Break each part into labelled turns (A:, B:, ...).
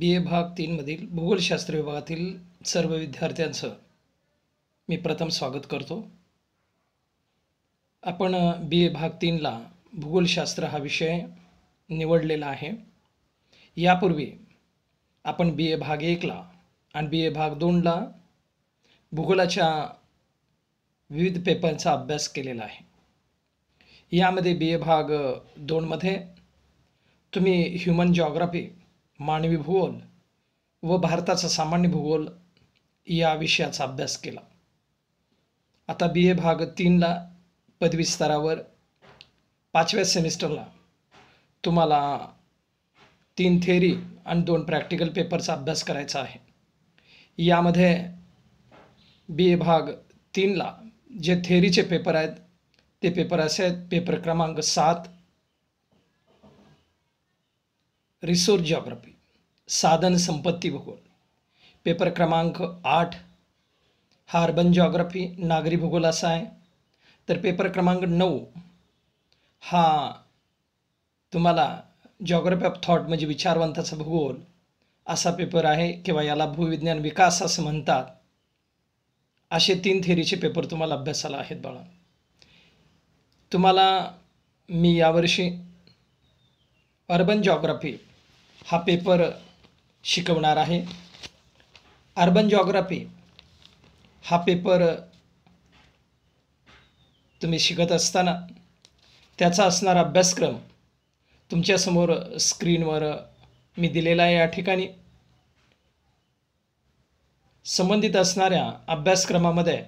A: बी ए भाग तीनमधील भूगोलशास्त्र विभागातील सर्व विद्यार्थ्यांचं मी प्रथम स्वागत करतो आपण बी ए भाग तीनला भूगोलशास्त्र हा विषय निवडलेला आहे यापूर्वी आपण बी ए भाग एकला आणि बी ए भाग दोनला भूगोलाच्या विविध पेपरचा अभ्यास केलेला आहे यामध्ये बी ए भाग दोनमध्ये तुम्ही ह्युमन जॉग्राफी मानवी भूगोल व भारताचा सामान्य भूगोल या विषयाचा अभ्यास केला आता बी ए भाग तीनला पदवी स्तरावर पाचव्या सेमिस्टरला तुम्हाला तीन थेरी आणि दोन प्रॅक्टिकल पेपरचा अभ्यास करायचा आहे यामध्ये बी ए भाग तीनला जे थेरीचे पेपर आहेत ते पेपर असे आहेत पेपर क्रमांक सात रिसोर्स जिओग्राफी साधन संपत्ती भूगोल पेपर क्रमांक आठ हा अर्बन जॉग्राफी नागरी भूगोल असा आहे तर पेपर क्रमांक नऊ हा तुम्हाला जॉग्राफी ऑफ थॉट म्हणजे विचारवंताचा भूगोल असा पेपर आहे किंवा याला भूविज्ञान विकास असं म्हणतात असे तीन थेरीचे पेपर तुम्हाला अभ्यासाला आहेत बाळा तुम्हाला मी यावर्षी अर्बन जॉग्राफी हा पेपर शिकवणार आहे अर्बन जॉग्राफी हा पेपर तुम्ही शिकत असताना त्याचा असणारा अभ्यासक्रम तुमच्यासमोर स्क्रीनवर मी दिलेला आहे या ठिकाणी संबंधित असणाऱ्या अभ्यासक्रमामध्ये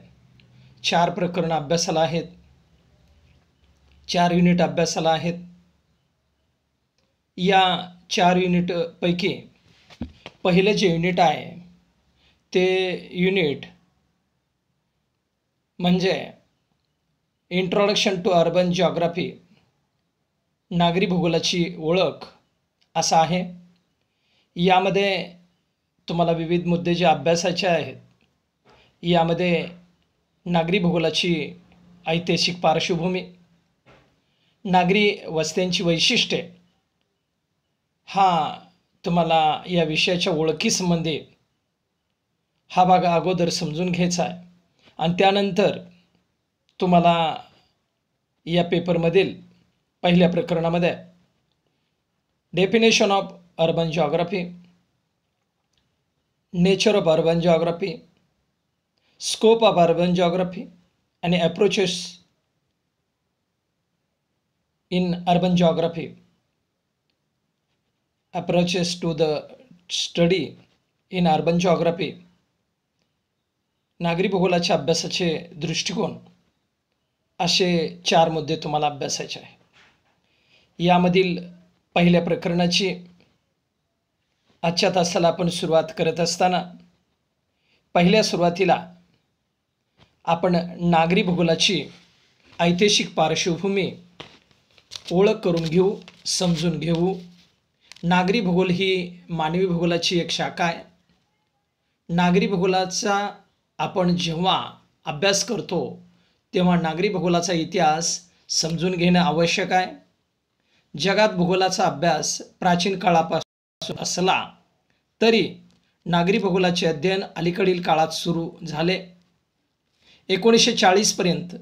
A: चार प्रकरण अभ्यासाला आहेत चार युनिट अभ्यासाला आहेत या चार युनिटपैकी पहिलं जे युनिट आहे ते युनिट म्हणजे इंट्रोडक्शन टू अर्बन जॉग्राफी नागरी भूगोलाची ओळख असं आहे यामध्ये तुम्हाला विविध मुद्दे जे अभ्यासाचे आहेत यामध्ये नागरी भूगोलाची ऐतिहासिक पार्श्वभूमी नागरी वस्त्यांची वैशिष्ट्ये हा तुम्हाला या विषयाच्या ओळखीसंबंधी हा भाग अगोदर समजून घ्यायचा आहे आणि त्यानंतर तुम्हाला या पेपरमधील पहिल्या प्रकरणामध्ये definition of urban geography nature of urban geography scope of urban geography आणि approaches in urban geography approaches to the study in urban geography नागरी भूगोलाच्या अभ्यासाचे दृष्टिकोन असे चार मुद्दे तुम्हाला अभ्यासायचे आहे यामधील पहिल्या प्रकरणाची आजच्या तासाला आपण सुरुवात करत असताना पहिल्या सुरुवातीला आपण नागरी भूगोलाची ऐतिहासिक पार्श्वभूमी ओळख करून घेऊ समजून घेऊ नागरी भूगोल ही मानवी भूगोलाची एक शाखा आहे नागरी भूगोलाचा आपण जेव्हा अभ्यास करतो तेव्हा नागरी भूगोलाचा इतिहास समजून घेणं आवश्यक आहे जगात भूगोलाचा अभ्यास प्राचीन काळापासून असला तरी नागरी भूगोलाचे अध्ययन अलीकडील काळात सुरू झाले एकोणीसशे चाळीसपर्यंत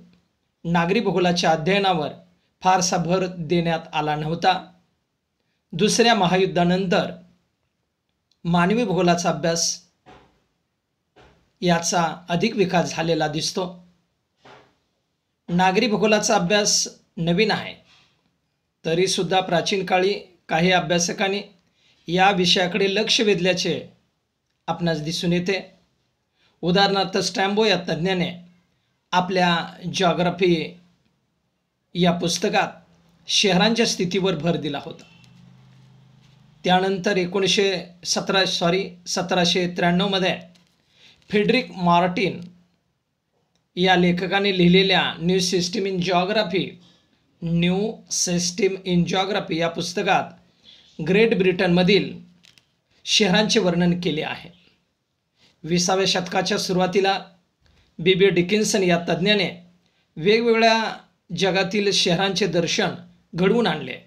A: नागरी भूगोलाच्या अध्ययनावर फारसा भर देण्यात आला नव्हता दुसऱ्या महायुद्धानंतर मानवी भूगोलाचा अभ्यास याचा अधिक विकास झालेला दिसतो नागरी भूगोलाचा अभ्यास नवीन आहे तरीसुद्धा प्राचीन काळी काही अभ्यासकांनी या विषयाकडे लक्ष वेधल्याचे आपणास दिसून येते उदाहरणार्थ स्टॅम्बो या तज्ज्ञाने आपल्या जॉग्राफी या पुस्तकात शहरांच्या स्थितीवर भर दिला होता त्यानंतर एकोणीसशे सतरा सॉरी सतराशे त्र्याण्णवमध्ये फेडरिक मार्टिन या लेखकाने लिहिलेल्या new system in geography new system in geography या पुस्तकात ग्रेट ब्रिटनमधील शहरांचे वर्णन केले आहे विसाव्या शतकाच्या सुरुवातीला बी बी डिकिन्सन या तज्ज्ञाने वेगवेगळ्या जगातील शहरांचे दर्शन घडवून आणले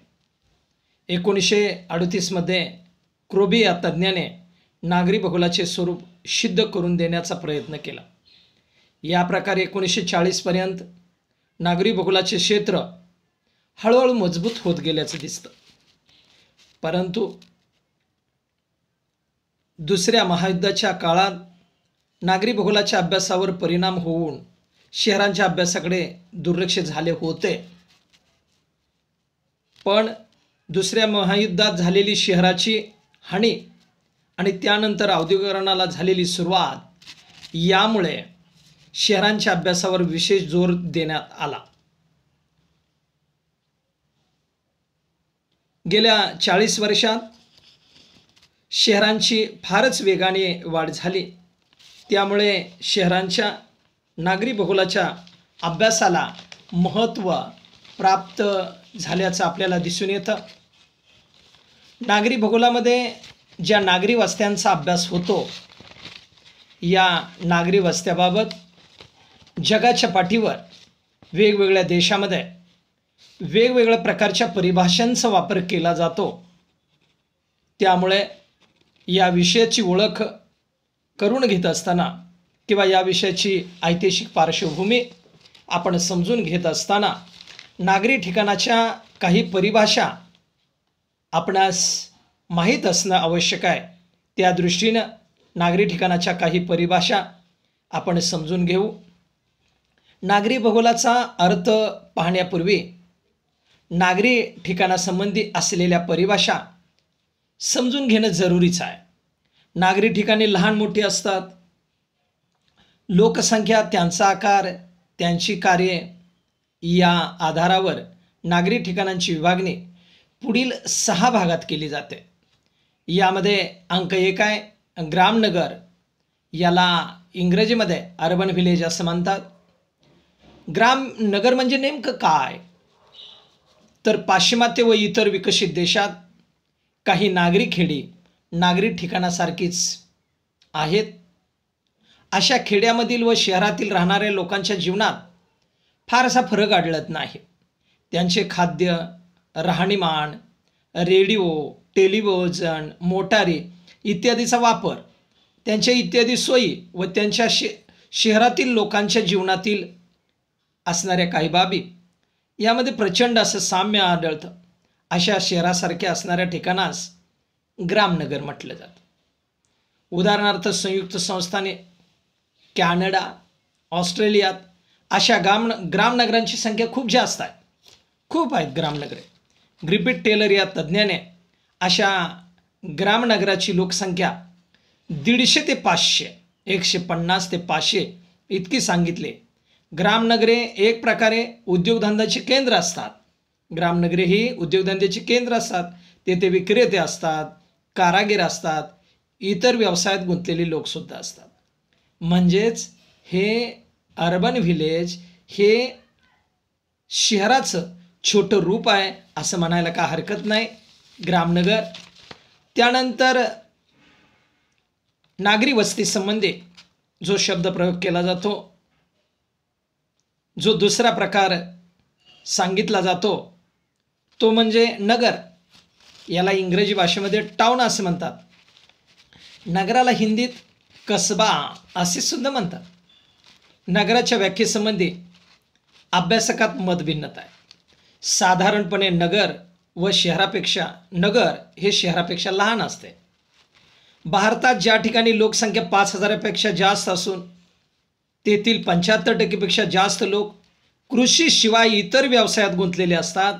A: एकोणीसशे अडतीसमध्ये क्रोबी या तज्ज्ञाने नागरी भूगोलाचे स्वरूप सिद्ध करून देण्याचा प्रयत्न केला या प्रकारे एकोणीसशे चाळीसपर्यंत नागरी भूगोलाचे क्षेत्र हळूहळू मजबूत होत गेल्याचं दिसतं परंतु दुसऱ्या महायुद्धाच्या काळात नागरी भूगोलाच्या अभ्यासावर परिणाम होऊन शहरांच्या अभ्यासाकडे दुर्लक्ष झाले होते पण दुसऱ्या महायुद्धात झालेली शहराची हानी आणि त्यानंतर औद्योगिकरणाला झालेली सुरुवात यामुळे शहरांच्या अभ्यासावर विशेष जोर देण्यात आला गेल्या चाळीस वर्षात शहरांची फारच वेगाने वाढ झाली त्यामुळे शहरांच्या नागरी भूगोलाच्या अभ्यासाला महत्त्व प्राप्त झाल्याचं आपल्याला दिसून येतं नागरी भूगोलामध्ये ज्या नागरी वस्त्यांचा अभ्यास होतो या नागरी वस्त्याबाबत जगाच्या पाठीवर वेगवेगळ्या देशामध्ये वेगवेगळ्या प्रकारच्या परिभाषांचा वापर केला जातो त्यामुळे या विषयाची ओळख करून घेत असताना किंवा या विषयाची ऐतिहासिक पार्श्वभूमी आपण समजून घेत असताना नागरी ठिकाणाच्या काही परिभाषा आपणास माहीत असणं आवश्यक आहे त्या दृष्टीनं नागरी ठिकाणाच्या काही परिभाषा आपण समजून घेऊ नागरी भूगोलाचा अर्थ पाहण्यापूर्वी नागरी ठिकाणासंबंधी असलेल्या परिभाषा समजून घेणं जरुरीच आहे नागरी ठिकाणी लहान मोठी असतात लोकसंख्या त्यांचा आकार त्यांची कार्ये या आधारावर नागरी ठिकाणांची विभागणी पुढील सहा भागात केली जाते यामध्ये अंक एक आहे ग्रामनगर याला इंग्रजीमध्ये अर्बन व्हिलेज असं म्हणतात ग्रामनगर म्हणजे नेमकं काय तर पाश्चिमात्य व इतर विकसित देशात काही नागरी खेडी नागरी ठिकाणासारखीच आहेत अशा खेड्यामधील व शहरातील राहणाऱ्या लोकांच्या जीवनात फारसा फरक आढळत नाही त्यांचे खाद्य राहणीमान रेडिओ टेलिव्हिजन मोटारी इत्यादीचा वापर त्यांच्या इत्यादी सोयी व त्यांच्या शे शहरातील लोकांच्या जीवनातील असणाऱ्या काही बाबी यामध्ये प्रचंड असं साम्य आढळतं अशा शहरासारख्या असणाऱ्या ठिकाणास ग्रामनगर म्हटलं जातं उदाहरणार्थ संयुक्त संस्थाने कॅनडा ऑस्ट्रेलियात अशा ग्राम ग्रामनगरांची संख्या खूप जास्त आहे खूप आहेत ग्रामनगरे ग्रिपिट टेलर या तज्ज्ञाने अशा ग्रामनगराची लोकसंख्या दीडशे ते पाचशे एकशे पन्नास ते पाचशे इतकी सांगितले ग्रामनगरे एक प्रकारे उद्योगधंद्याचे केंद्र असतात ग्रामनगरे ही उद्योगधंद्याची केंद्र असतात तेथे विक्रेते असतात कारागीर असतात इतर व्यवसायात गुंतलेली लोकसुद्धा असतात म्हणजेच हे अर्बन व्हिलेज हे शहराचं छोटं रूप आहे असं म्हणायला का हरकत नाही ग्रामनगर त्यानंतर नागरी वस्तीसंबंधी जो शब्द प्रयोग केला जातो जो दुसरा प्रकार सांगितला जातो तो म्हणजे नगर याला इंग्रजी भाषेमध्ये टाउन असं म्हणतात नगराला हिंदीत कसबा असे सुद्धा म्हणतात नगराच्या व्याख्येसंबंधी अभ्यासकात मतभिन्नता आहे साधारणपणे नगर व शहरापेक्षा नगर हे शहरापेक्षा लहान असते भारतात ज्या ठिकाणी लोकसंख्या पाच हजारापेक्षा जास्त असून तेथील पंच्याहत्तर टक्केपेक्षा जास्त लोक कृषीशिवाय इतर व्यवसायात गुंतलेले असतात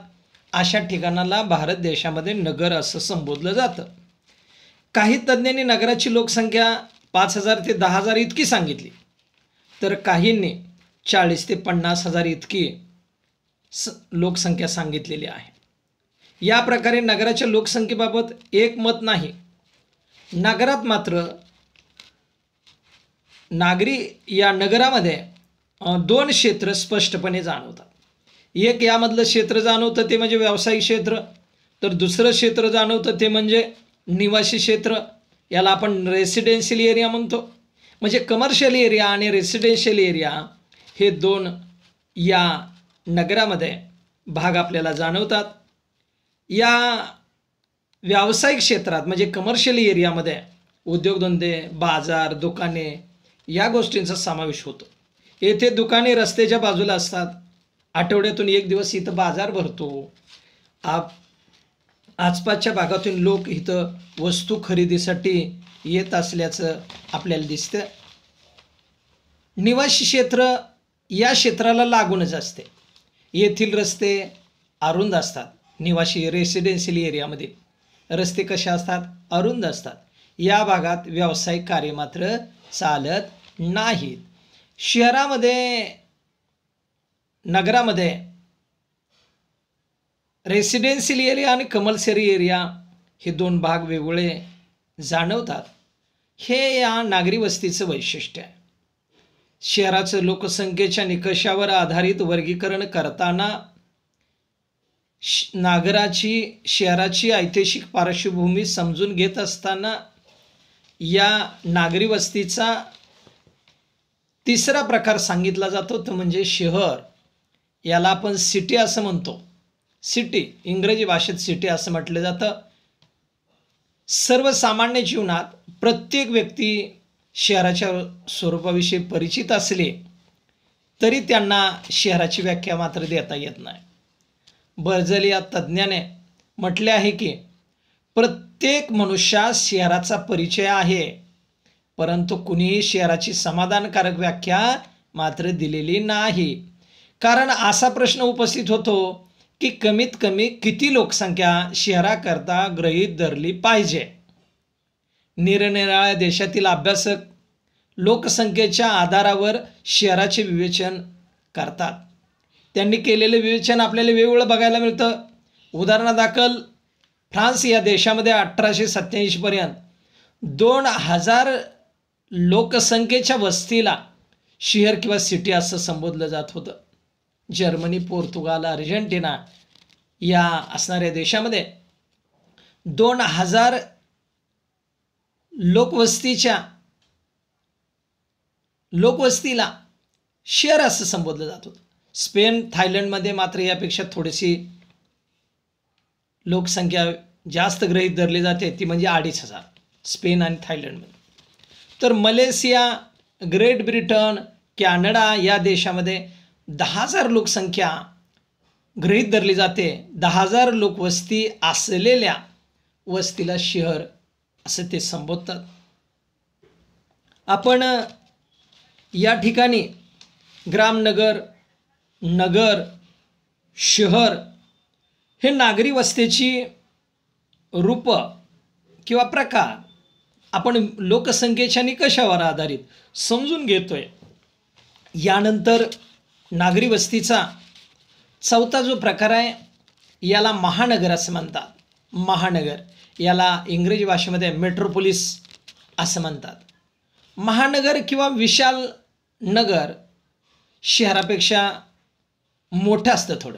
A: अशा ठिकाणाला भारत देशामध्ये नगर असं संबोधलं जातं काही तज्ज्ञांनी नगराची लोकसंख्या पाच हजार ते दहा हजार इतकी सांगितली तर काहींनी चाळीस ते पन्नास हजार इतकी स लोकसंख्या सांगितलेली आहे या प्रकारे नगराच्या लोकसंख्येबाबत एक मत नाही नगरात मात्र नागरी या नगरामध्ये दोन क्षेत्र स्पष्टपणे जाणवतात एक यामधलं क्षेत्र जाणवतं ते म्हणजे व्यावसायिक क्षेत्र तर दुसरं क्षेत्र जाणवतं ते म्हणजे निवासी क्षेत्र याला आपण रेसिडेन्शियल एरिया म्हणतो म्हणजे कमर्शियल एरिया आणि रेसिडेन्शियल एरिया हे दोन या नगरामध्ये भाग आपल्याला जाणवतात या व्यावसायिक क्षेत्रात म्हणजे कमर्शियल एरियामध्ये उद्योगधंदे बाजार दुकाने या गोष्टींचा समावेश होतो येथे दुकाने रस्त्याच्या बाजूला असतात आठवड्यातून एक दिवस इथं बाजार भरतो आप आसपासच्या भागातून लोक इथं वस्तू खरेदीसाठी येत असल्याचं आपल्याला दिसतं निवासी क्षेत्र या क्षेत्राला लागूनच असते येथील रस्ते अरुंद असतात निवासी रेसिडेन्शियल एरियामध्ये रस्ते कसे असतात अरुंद असतात या भागात व्यावसायिक कार्य मात्र चालत नाहीत शहरामध्ये नगरामध्ये रेसिडेन्शियल एरिया आणि कमल्सरी एरिया हे दोन भाग वेगवेगळे जाणवतात हे या नागरी वस्तीचं वैशिष्ट्य आहे शहराचं लोकसंख्येच्या निकषावर आधारित वर्गीकरण करताना नागराची शहराची ऐतिहासिक पार्श्वभूमी समजून घेत असताना या नागरी वस्तीचा तिसरा प्रकार सांगितला जातो तो म्हणजे शहर याला आपण सिटी असं म्हणतो सिटी इंग्रजी भाषेत सिटी असं म्हटलं जातं सर्वसामान्य जीवनात प्रत्येक व्यक्ती शहराच्या स्वरूपाविषयी परिचित असले तरी त्यांना शहराची व्याख्या मात्र देता येत नाही बर्जल या तज्ज्ञाने म्हटले आहे की प्रत्येक मनुष्यास शहराचा परिचय आहे परंतु कुणीही शहराची समाधानकारक व्याख्या मात्र दिलेली नाही कारण असा प्रश्न उपस्थित होतो की कमीत कमी किती लोकसंख्या शहराकरता ग्रहीत धरली पाहिजे निरनिराळ्या देशातील अभ्यासक लोकसंख्येच्या आधारावर शहराचे विवेचन करतात त्यांनी केलेले विवेचन आपल्याला वेगवेगळं बघायला मिळतं उदाहरणादाखल फ्रान्स या देशामध्ये अठराशे सत्त्याऐंशीपर्यंत दोन हजार लोकसंख्येच्या वस्तीला शहर किंवा सिटी असं संबोधलं जात होतं जर्मनी पोर्तुगाल अर्जेंटिना या असणाऱ्या देशामध्ये दोन हजार लोकवस्तीच्या लोकवस्तीला शेअर असं संबोधलं जात होतं स्पेन थायलंडमध्ये मात्र यापेक्षा थोडीशी लोकसंख्या जास्त गृहीत धरली जाते ती म्हणजे अडीच हजार स्पेन आणि थायलंडमध्ये तर मलेशिया ग्रेट ब्रिटन कॅनडा या देशामध्ये दहा हजार लोकसंख्या गृहीत धरली जाते दहा हजार लोकवस्ती असलेल्या वस्तीला शहर असं ते संबोधतात आपण या ठिकाणी ग्रामनगर नगर शहर हे नागरी वस्तीची रूपं किंवा प्रकार आपण लोकसंख्येच्या कशावर आधारित समजून घेतोय यानंतर नागरी वस्तीचा चौथा जो प्रकार आहे याला महानगर असं म्हणतात महानगर याला इंग्रजी भाषेमध्ये मेट्रोपोलिस असं म्हणतात महानगर किंवा विशाल नगर शहरापेक्षा मोठं असतं थोडं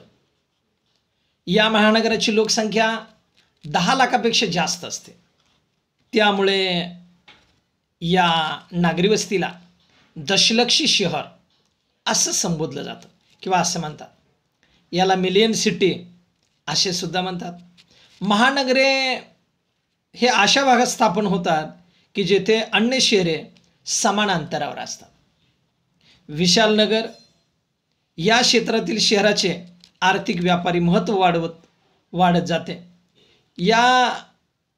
A: या महानगराची लोकसंख्या दहा लाखापेक्षा जास्त असते त्यामुळे या नागरी वस्तीला दशलक्षी शहर असं संबोधलं जातं किंवा असं म्हणतात याला मिलियन सिटी असे सुद्धा म्हणतात महानगरे हे अशा भागात स्थापन होतात की जेथे अन्य शहरे समान अंतरावर असतात विशाल नगर या क्षेत्रातील शहराचे आर्थिक व्यापारी महत्त्व वाढवत वाढत जाते या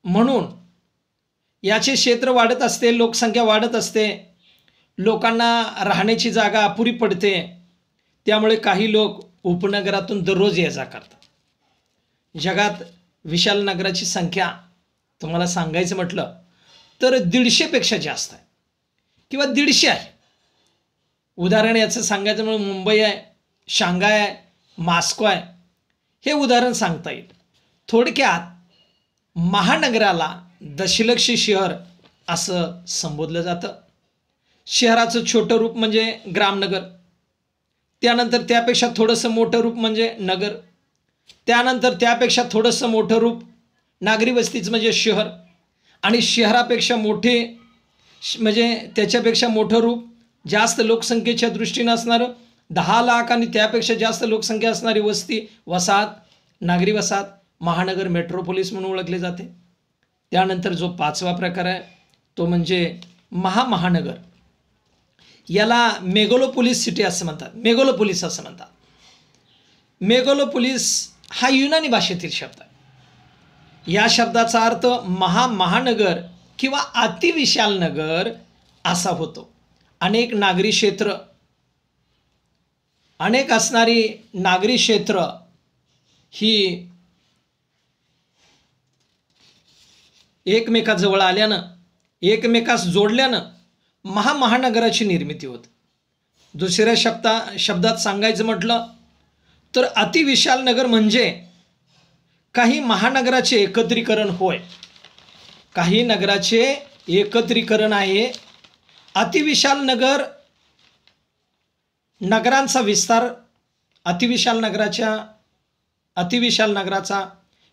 A: म्हणून याचे क्षेत्र वाढत असते लोकसंख्या वाढत असते लोकांना राहण्याची जागा अपुरी पडते त्यामुळे काही लोक उपनगरातून दररोज ये जा करतात जगात विशाल नगराची संख्या तुम्हाला सांगायचं म्हटलं तर दीडशेपेक्षा जास्त आहे किंवा दीडशे आहे उदाहरण याचं सांगायचं म्हणून मुंबई आहे शांघाय आहे मास्को आहे हे उदाहरण सांगता येईल थोडक्यात महानगराला दशलक्षी शहर असं संबोधलं जातं शहराचं छोटं रूप म्हणजे ग्रामनगर त्यानंतर त्यापेक्षा थोडंसं मोठं रूप म्हणजे नगर त्यानंतर त्यापेक्षा थोडंसं मोठं रूप नागरी वस्तीचं म्हणजे शहर आणि शहरापेक्षा मोठे म्हणजे त्याच्यापेक्षा मोठं रूप जास्त लोकसंख्येच्या दृष्टीनं असणारं दहा लाख आणि त्यापेक्षा जास्त लोकसंख्या असणारी वस्ती वसाहत नागरी वसाहत महानगर मेट्रोपोलिस म्हणून ओळखले जाते त्यानंतर जो पाचवा प्रकार आहे तो म्हणजे महामहानगर याला मेगोलोपोलिस सिटी असं म्हणतात मेगोलोपोलिस असं म्हणतात पोलीस हा युनानी भाषेतील शब्द आहे या शब्दाचा अर्थ महा महानगर किंवा अतिविशाल नगर असा होतो अनेक नागरी क्षेत्र अनेक असणारी नागरी क्षेत्र ही एकमेकाजवळ आल्यानं एकमेकास जोडल्यानं महामहानगराची निर्मिती होते दुसऱ्या शब्दा शब्दात सांगायचं म्हटलं तर अतिविशाल नगर म्हणजे काही महानगराचे एकत्रीकरण होय काही नगराचे एकत्रीकरण आहे अतिविशाल नगर नगरांचा विस्तार अतिविशाल नगराच्या अतिविशाल नगराचा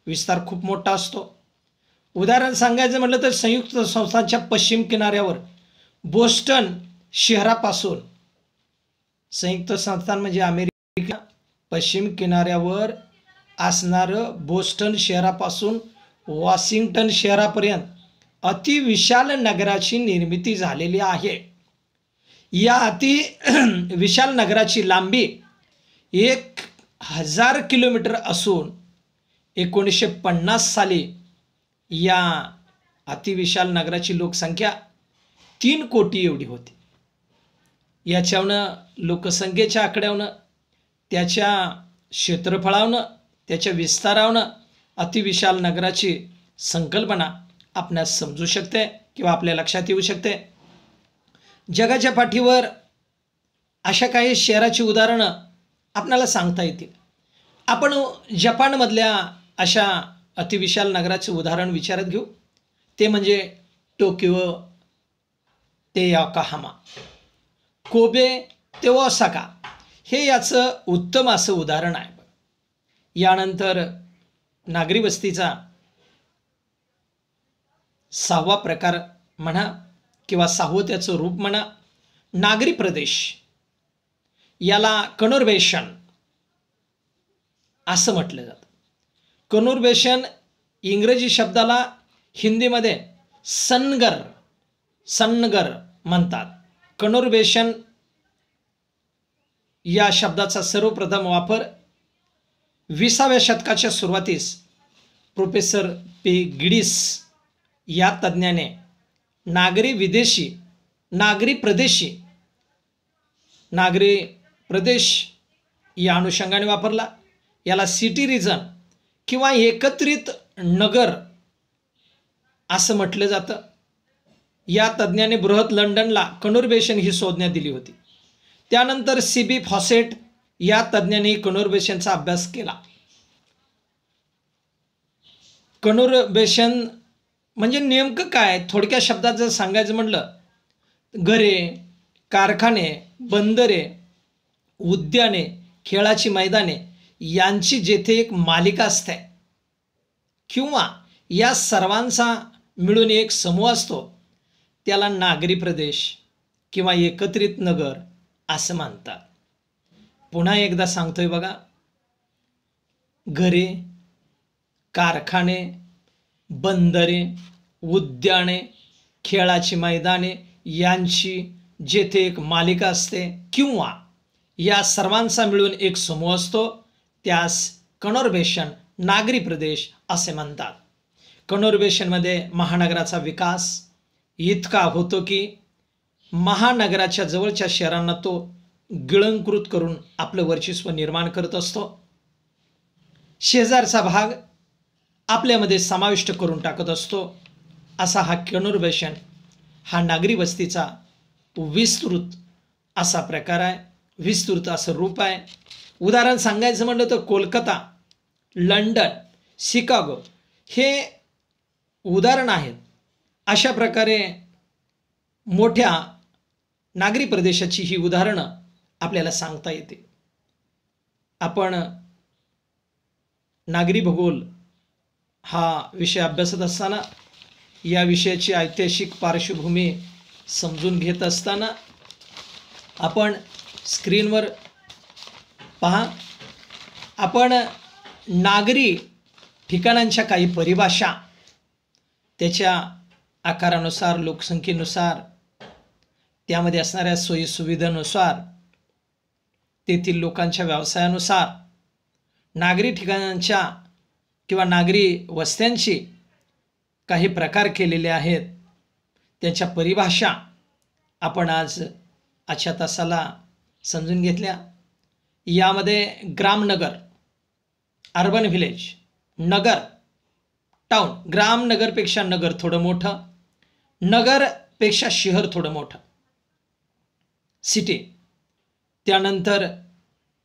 A: विस्तार खूप मोठा असतो उदाहरण सांगायचं म्हटलं तर संयुक्त संस्थांच्या पश्चिम किनाऱ्यावर बोस्टन शहरापासून संयुक्त संस्थान म्हणजे अमेरिका पश्चिम किनाऱ्यावर असणारं बोस्टन शहरापासून वॉशिंग्टन शहरापर्यंत अतिविशाल नगराची निर्मिती झालेली आहे या अति विशाल नगराची लांबी एक हजार किलोमीटर असून एकोणीसशे पन्नास साली या अतिविशाल नगराची लोकसंख्या तीन कोटी एवढी होती याच्यावनं लोकसंख्येच्या आकड्यावनं त्याच्या क्षेत्रफळावनं त्याच्या विस्तारावनं अतिविशाल नगराची संकल्पना आपणास समजू शकते किंवा आपल्या लक्षात येऊ शकते जगाच्या पाठीवर अशा काही शहराची उदाहरणं आपणाला सांगता येतील आपण जपानमधल्या अशा अतिविशाल नगराचे उदाहरण विचारात घेऊ ते म्हणजे टोकियो ते याकाहामा कोबे ते ओसाका हे याचं उत्तम असं उदाहरण आहे यानंतर नागरी वस्तीचा सहावा प्रकार म्हणा किंवा सहावं त्याचं रूप म्हणा नागरी प्रदेश याला कनोर्वेशन असं म्हटलं जातं कनोर्वेशन इंग्रजी शब्दाला हिंदीमध्ये सनगर सनगर म्हणतात कनोर्वेशन या शब्दाचा सर्वप्रथम वापर विसाव्या शतकाच्या सुरुवातीस प्रोफेसर पी गिडीस या तज्ज्ञाने नागरी विदेशी नागरी प्रदेशी नागरी प्रदेश या अनुषंगाने वापरला याला सिटी रिजन किंवा एकत्रित नगर असं म्हटलं जातं या तज्ज्ञाने बृहत लंडनला कनोर्बेशन ही संज्ञा दिली होती त्यानंतर सीबी फॉसेट या तज्ज्ञाने कनोर्बेशनचा अभ्यास केला कनोर्बेशन म्हणजे नेमकं काय थोडक्या शब्दात जर सांगायचं म्हटलं घरे कारखाने बंदरे उद्याने खेळाची मैदाने यांची जेथे एक मालिका असते किंवा या सर्वांचा मिळून एक समूह असतो त्याला नागरी प्रदेश किंवा एकत्रित नगर असं मानतात पुन्हा एकदा सांगतोय बघा घरे कारखाने बंदरे उद्याने खेळाची मैदाने यांची जेथे एक मालिका असते किंवा या सर्वांचा मिळून एक समूह असतो त्यास कनोर्बेशन नागरी प्रदेश असे म्हणतात कनोर्बेशनमध्ये महानगराचा विकास इतका होतो की महानगराच्या जवळच्या शहरांना तो गिळंकृत करून आपलं वर्चस्व निर्माण करत असतो शेजारचा भाग आपल्यामध्ये समाविष्ट करून टाकत असतो असा हा कॅनोर्बेशन हा नागरी वस्तीचा विस्तृत असा प्रकार आहे विस्तृत असं रूप आहे उदाहरण सांगायचं म्हटलं तर कोलकाता लंडन शिकागो हे उदाहरण आहेत अशा प्रकारे मोठ्या नागरी प्रदेशाची ही उदाहरणं आपल्याला सांगता येते आपण नागरी भूगोल हा विषय अभ्यासत असताना या विषयाची ऐतिहासिक पार्श्वभूमी समजून घेत असताना आपण स्क्रीनवर पहा आपण नागरी ठिकाणांच्या काही परिभाषा त्याच्या आकारानुसार लोकसंख्येनुसार त्यामध्ये असणाऱ्या सोयीसुविधानुसार तेथील लोकांच्या व्यवसायानुसार नागरी ठिकाणांच्या किंवा नागरी वस्त्यांची काही प्रकार केलेले आहेत त्यांच्या परिभाषा आपण आज आजच्या तासाला समजून घेतल्या यामध्ये ग्रामनगर अर्बन व्हिलेज नगर टाऊन ग्रामनगरपेक्षा नगर थोडं मोठं नगरपेक्षा शहर थोडं मोठं सिटी त्यानंतर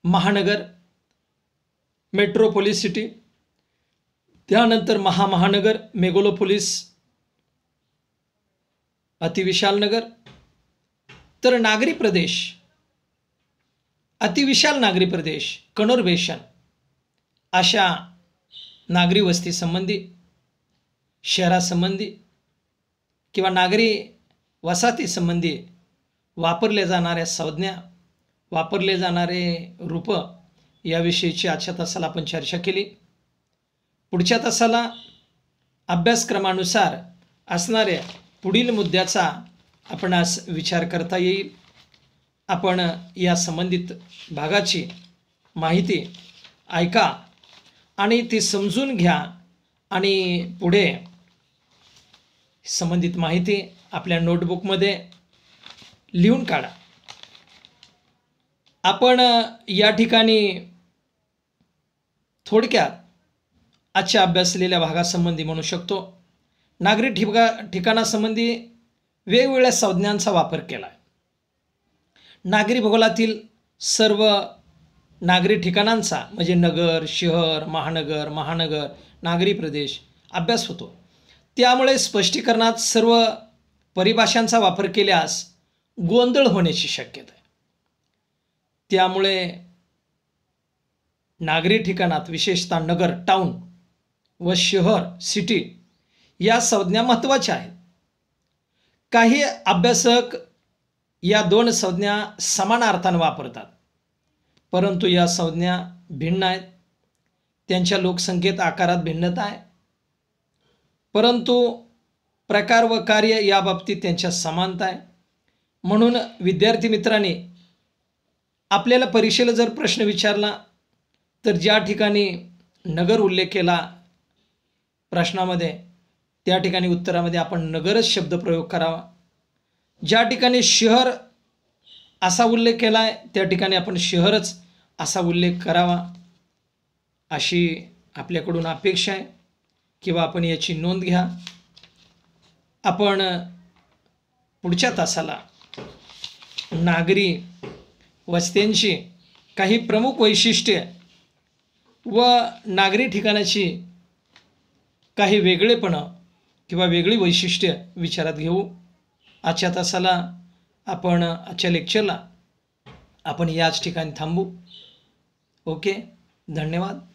A: महानगर मेट्रोपोलिस सिटी त्यानंतर महामहानगर मेगोलोपोलिस अतिविशाल नगर तर नागरी प्रदेश अतिविशाल नागरी प्रदेश कनोर्वेशन अशा नागरी वस्तीसंबंधी शहरासंबंधी किंवा नागरी वसाहतीसंबंधी वापरल्या जाणाऱ्या संज्ञा वापरले जाणारे रूपं याविषयीची आजच्या तासाला आपण चर्चा केली पुढच्या तासाला अभ्यासक्रमानुसार असणाऱ्या पुढील मुद्द्याचा आपण आज विचार करता येईल आपण या संबंधित भागाची माहिती ऐका आणि ती समजून घ्या आणि पुढे संबंधित माहिती आपल्या नोटबुकमध्ये लिहून काढा आपण या ठिकाणी थोडक्यात आजच्या अभ्यासलेल्या भागासंबंधी म्हणू शकतो नागरी ठिका ठिकाणासंबंधी वेगवेगळ्या संज्ञांचा वापर केला आहे नागरी भूगोलातील सर्व नागरी ठिकाणांचा म्हणजे नगर शहर महानगर महानगर नागरी प्रदेश अभ्यास होतो त्यामुळे स्पष्टीकरणात सर्व परिभाषांचा वापर केल्यास गोंधळ होण्याची शक्यता आहे त्यामुळे नागरी ठिकाणात विशेषतः नगर टाऊन व शहर सिटी या संज्ञा महत्त्वाच्या आहेत काही अभ्यासक या दोन संज्ञा समान अर्थानं वापरतात परंतु या संज्ञा भिन्न आहेत त्यांच्या लोकसंख्येत आकारात भिन्नता आहे परंतु प्रकार व कार्य याबाबतीत त्यांच्या समानता आहे म्हणून विद्यार्थी मित्रांनी आपल्याला परीक्षेला जर प्रश्न विचारला तर ज्या ठिकाणी नगर उल्लेख केला प्रश्नामध्ये त्या ठिकाणी उत्तरामध्ये आपण नगरच शब्दप्रयोग करावा ज्या ठिकाणी शहर असा उल्लेख केला आहे त्या ठिकाणी आपण शहरच असा उल्लेख करावा अशी आपल्याकडून अपेक्षा आहे किंवा आपण याची नोंद घ्या आपण पुढच्या तासाला नागरी वस्त्यांची काही प्रमुख वैशिष्ट्ये व नागरी ठिकाणाची काही वेगळेपणं किंवा वेगळी वैशिष्ट्य विचारात घेऊ आजच्या तासाला आपण आजच्या लेक्चरला आपण याच ठिकाणी थांबू ओके धन्यवाद